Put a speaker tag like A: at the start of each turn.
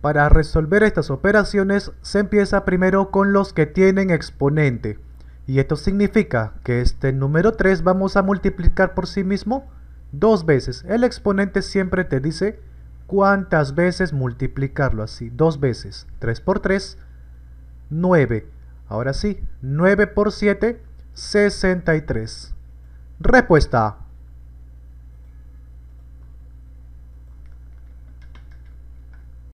A: Para resolver estas operaciones se empieza primero con los que tienen exponente. Y esto significa que este número 3 vamos a multiplicar por sí mismo dos veces. El exponente siempre te dice cuántas veces multiplicarlo así. Dos veces. 3 por 3, 9. Ahora sí, 9 por 7, 63. Respuesta